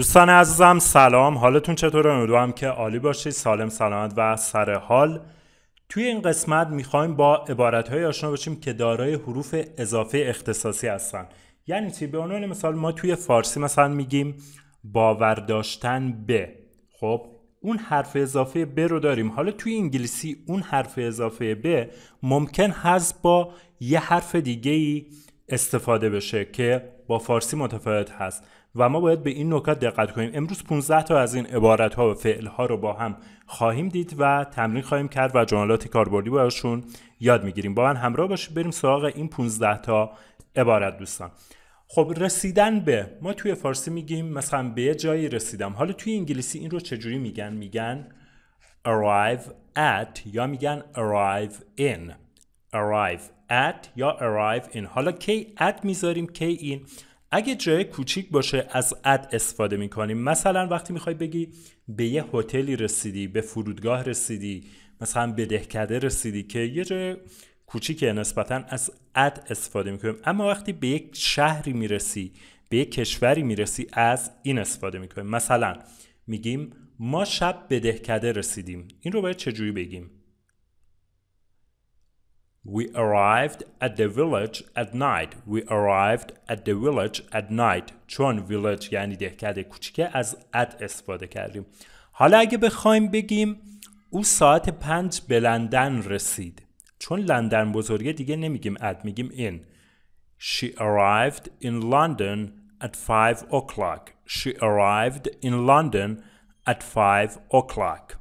دوستان عزیزم سلام حالتون چطوره امیدوارم که عالی باشید سالم سلامت و سر حال توی این قسمت میخوایم با عبارتهایی آشنا باشیم که دارای حروف اضافه اختصاصی هستن یعنی چی به عنوان مثال ما توی فارسی مثلا میگیم باور داشتن به خب اون حرف اضافه ب رو داریم حالا توی انگلیسی اون حرف اضافه ب ممکن هست با یه حرف دیگه ای استفاده بشه که با فارسی متفاوت هست و ما باید به این نکات دقت کنیم امروز 15 تا از این عبارت ها و فعل ها رو با هم خواهیم دید و تمرین خواهیم کرد و جملات کاربردی براشون یاد میگیریم با من همراه باشید بریم سراغ این 15 تا عبارت دوستان خب رسیدن به ما توی فارسی میگیم مثلا به یه جایی رسیدم حالا توی انگلیسی این رو چجوری میگن میگن arrive at یا میگن arrive in arrive at یا arrive in حالا کی at میذاریم کی این اگه جای کوچیک باشه از اد استفاده میکنیم مثلا وقتی میخوای بگی به یه هتلی رسیدی به فرودگاه رسیدی مثلا به دهکده رسیدی که یه جای کوچیکه نسبتا از اد استفاده میکنیم اما وقتی به یک شهری میرسی به یک کشوری میرسی از این استفاده میکنیم مثلا میگیم ما شب به دهکده رسیدیم این رو باید چجوری بگیم We arrived at the village at night. We arrived at the village at night. چون village یعنی دهکده kuchke از at استفاده کردیم. حالا اگه بخوایم بگیم او ساعت پنج به لندن رسید. چون لندن بزرگه دیگه نمیگیم at میگیم in. She arrived in London at 5 o'clock. She arrived in London at 5 o'clock.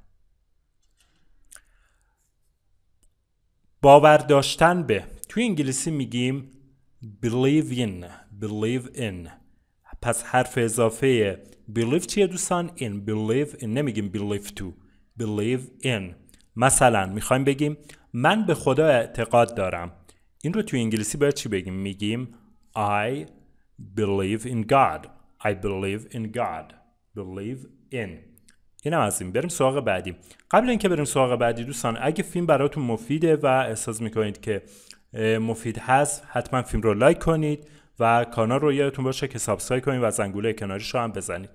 باور داشتن به توی انگلیسی میگیم believe in believe in پس حرف اضافه believe چیه دوستان in believe in نمیگیم believe to believe in مثلا میخوایم بگیم من به خدا اعتقاد دارم این رو تو انگلیسی باید چی بگیم میگیم I believe in God I believe in God believe in اینم از این بریم سراغ بعدی قبل اینکه بریم سراغ بعدی دوستان اگه فیلم براتون مفیده و احساس میکنید که مفید هست حتما فیلم رو لایک کنید و کانال رو یادتون باشه که سابسکرایب کنید و زنگوله کناریش رو هم بزنید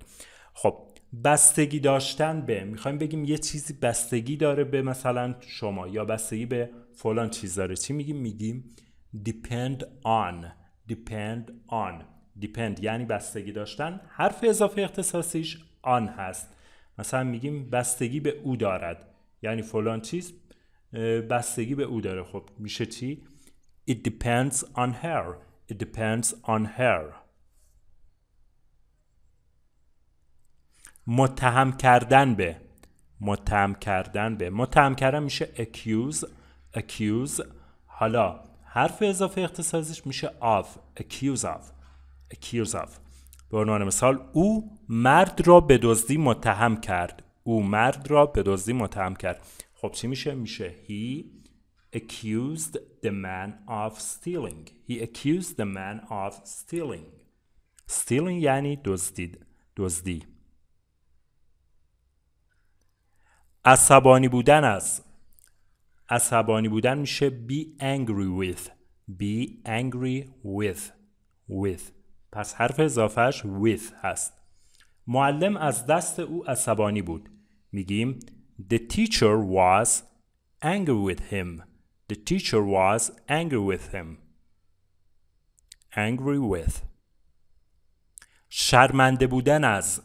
خب بستگی داشتن به میخوایم بگیم یه چیزی بستگی داره به مثلا شما یا بستگی به فلان چیز داره چی میگیم میگیم depend on depend on depend یعنی بستگی داشتن حرف اضافه اختصاصیش آن هست مثلا میگیم بستگی به او دارد یعنی فلان چیز بستگی به او داره خب میشه چی it depends on her it depends on her متهم کردن به متهم کردن به متهم کردن میشه accuse accuse حالا حرف اضافه اختصاصیش میشه of accuse of accuse of به عنوان مثال او مرد را به دزدی متهم کرد او مرد را به دزدی متهم کرد خب چی میشه میشه he accused the man of stealing he accused the man of stealing stealing یعنی دزدید دزدی عصبانی بودن است عصبانی بودن میشه be angry with be angry with with پس حرف اضافهش with هست معلم از دست او عصبانی بود میگیم The teacher was angry with him The teacher was angry with him Angry with شرمنده بودن از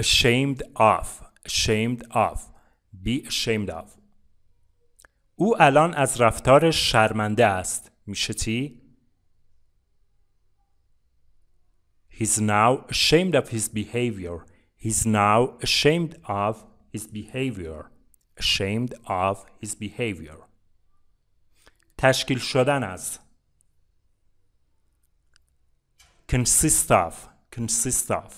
Ashamed of Ashamed of Be ashamed of او الان از رفتار شرمنده است میشه چی؟ He's now ashamed of his behavior. He's now ashamed of his behavior. Ashamed of his behavior. تشکیل شدن از consist of consist of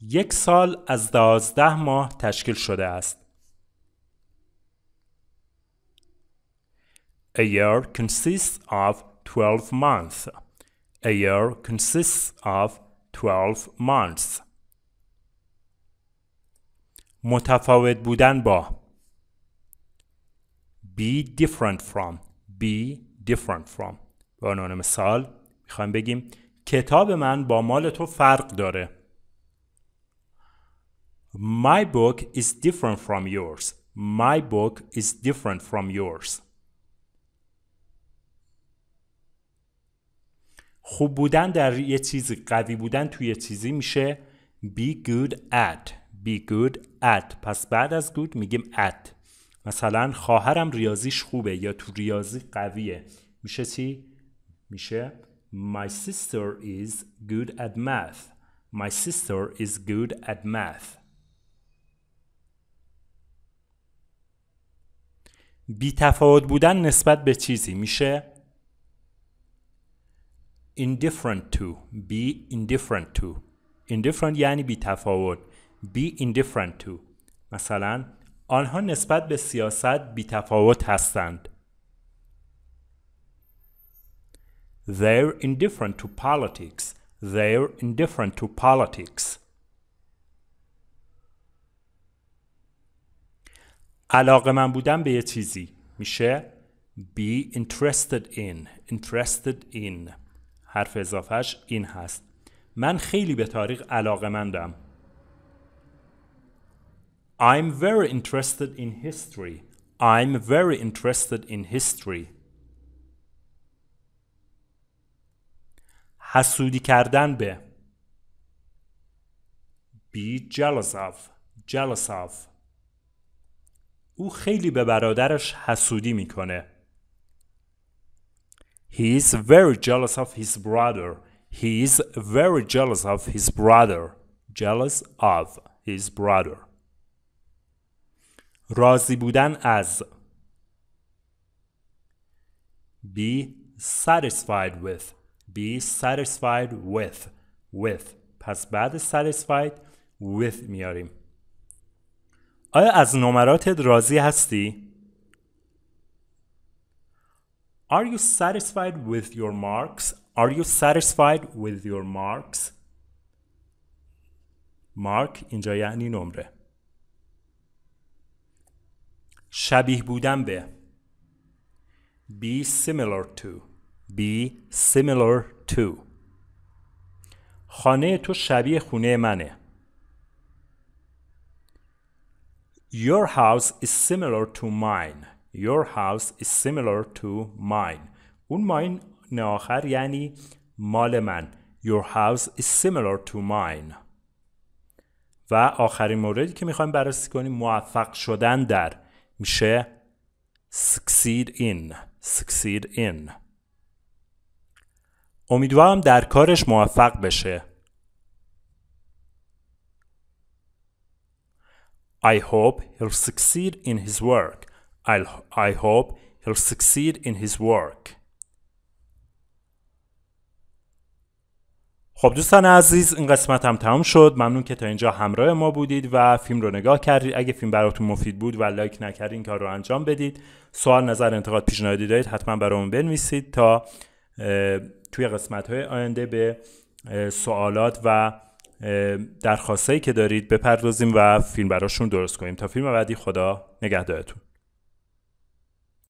یک سال از دوازده ماه تشکیل شده است. A year consists of 12 months. A year consists of 12 months. متفاوت بودن با be different from be different from به عنوان مثال میخوایم بگیم کتاب من با مال تو فرق داره My book is different from yours My book is different from yours خوب بودن در یه چیزی قوی بودن توی یه چیزی میشه be good at be good at پس بعد از good میگیم at مثلا خواهرم ریاضیش خوبه یا تو ریاضی قویه میشه چی؟ میشه My sister is good at math My sister is good at math بی تفاوت بودن نسبت به چیزی میشه indifferent to be indifferent to indifferent یعنی بی تفاوت be indifferent to مثلا آنها نسبت به سیاست بی تفاوت هستند They're indifferent to politics. They're indifferent to politics. علاقه من بودن به یه چیزی میشه be interested in interested in حرف اضافهش این هست من خیلی به تاریخ علاقه مندم I'm very interested in history. I'm very interested in history. حسودی کردن به Be jealous of. Jealous of. او خیلی به برادرش حسودی میکنه. He is very jealous of his brother. He is very jealous of his brother. Jealous of his brother. راضی بودن از be satisfied with be satisfied with with پس بعد satisfied with میاریم آیا از نمراتت راضی هستی؟ are you satisfied with your marks? Are you satisfied with your marks? مارک اینجا یعنی نمره شبیه بودن به be similar to be similar to خانه تو شبیه خونه منه Your house is similar to mine Your house is similar to mine اون ماین آخر یعنی مال من Your house is similar to mine و آخرین موردی که میخوایم بررسی کنیم موفق شدن در میشه succeed in succeed in امیدوارم در کارش موفق بشه I hope he'll succeed in his work I'll, I hope he'll succeed in his work. خب دوستان عزیز این قسمت هم تمام شد ممنون که تا اینجا همراه ما بودید و فیلم رو نگاه کردید اگه فیلم براتون مفید بود و لایک نکردید این کار رو انجام بدید سوال نظر انتقاد پیشنهادی دارید حتما برامون بنویسید تا توی قسمت های آینده به سوالات و درخواستایی که دارید بپردازیم و فیلم براشون درست کنیم تا فیلم بعدی خدا نگهدارتون